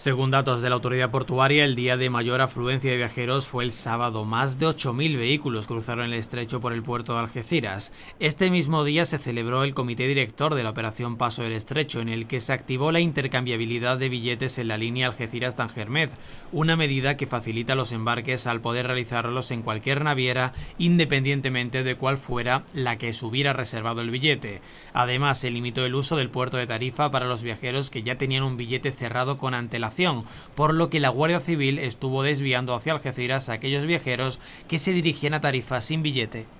Según datos de la autoridad portuaria, el día de mayor afluencia de viajeros fue el sábado. Más de 8.000 vehículos cruzaron el estrecho por el puerto de Algeciras. Este mismo día se celebró el comité director de la operación Paso del Estrecho, en el que se activó la intercambiabilidad de billetes en la línea Algeciras-Tangermez, una medida que facilita los embarques al poder realizarlos en cualquier naviera, independientemente de cuál fuera la que se hubiera reservado el billete. Además, se limitó el uso del puerto de Tarifa para los viajeros que ya tenían un billete cerrado con antelación por lo que la Guardia Civil estuvo desviando hacia Algeciras a aquellos viajeros que se dirigían a Tarifa sin billete.